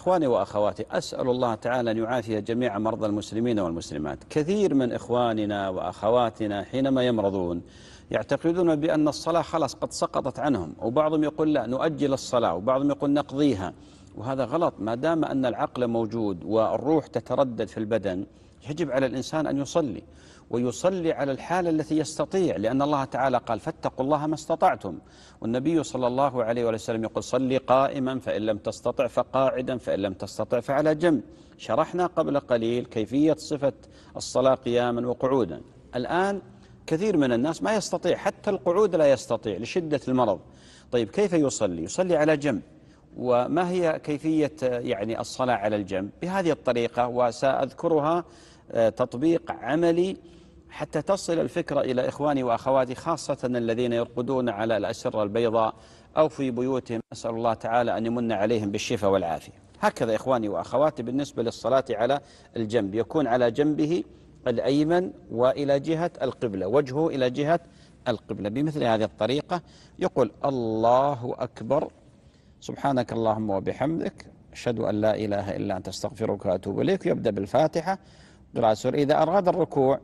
إخواني وأخواتي أسأل الله تعالى أن يعافي جميع مرضى المسلمين والمسلمات كثير من إخواننا وأخواتنا حينما يمرضون يعتقدون بأن الصلاة خلاص قد سقطت عنهم وبعضهم يقول لا نؤجل الصلاة وبعضهم يقول نقضيها وهذا غلط ما دام أن العقل موجود والروح تتردد في البدن يجب على الإنسان أن يصلي ويصلي على الحالة التي يستطيع لأن الله تعالى قال فاتقوا الله ما استطعتم والنبي صلى الله عليه وسلم يقول صلي قائما فإن لم تستطع فقاعدا فإن لم تستطع فعلى جنب شرحنا قبل قليل كيفية صفة الصلاة قياما وقعودا الآن كثير من الناس ما يستطيع حتى القعود لا يستطيع لشدة المرض طيب كيف يصلي يصلي على جنب وما هي كيفية يعني الصلاة على الجنب بهذه الطريقة وسأذكرها آه، تطبيق عملي حتى تصل الفكرة إلى إخواني وأخواتي خاصة الذين يرقدون على الأسرة البيضاء أو في بيوتهم أسأل الله تعالى أن يمن عليهم بالشفاء والعافية هكذا إخواني وأخواتي بالنسبة للصلاة على الجنب يكون على جنبه الأيمن وإلى جهة القبلة وجهه إلى جهة القبلة بمثل هذه الطريقة يقول الله أكبر سبحانك اللهم وبحمدك أشهد أن لا إله إلا أنت أستغفرك وأتوب إليك يبدأ بالفاتحة قراءة سورة إذا أراد الركوع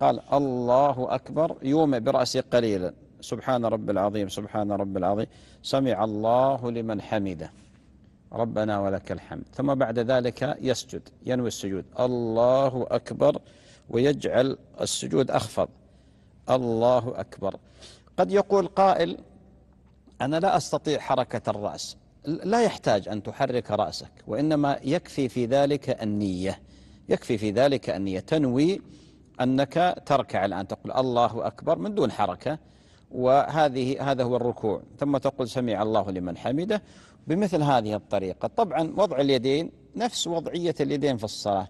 قال الله أكبر يوم برأسه قليلا سبحان رب العظيم سبحان رب العظيم سمع الله لمن حمده ربنا ولك الحمد ثم بعد ذلك يسجد ينوي السجود الله أكبر ويجعل السجود أخفض الله أكبر قد يقول قائل أنا لا أستطيع حركة الرأس لا يحتاج أن تحرك رأسك وإنما يكفي في ذلك النية يكفي في ذلك النية تنوي أنك تركع الآن تقول الله أكبر من دون حركة وهذه هذا هو الركوع ثم تقول سمع الله لمن حمده بمثل هذه الطريقة طبعا وضع اليدين نفس وضعية اليدين في الصلاة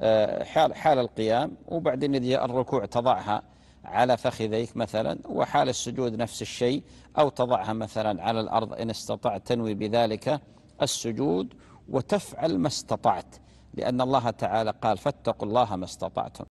آه، حال حال القيام وبعدين الركوع تضعها على فخذيك مثلا وحال السجود نفس الشيء أو تضعها مثلا على الأرض إن استطعت تنوي بذلك السجود وتفعل ما استطعت لأن الله تعالى قال فاتقوا الله ما استطعتم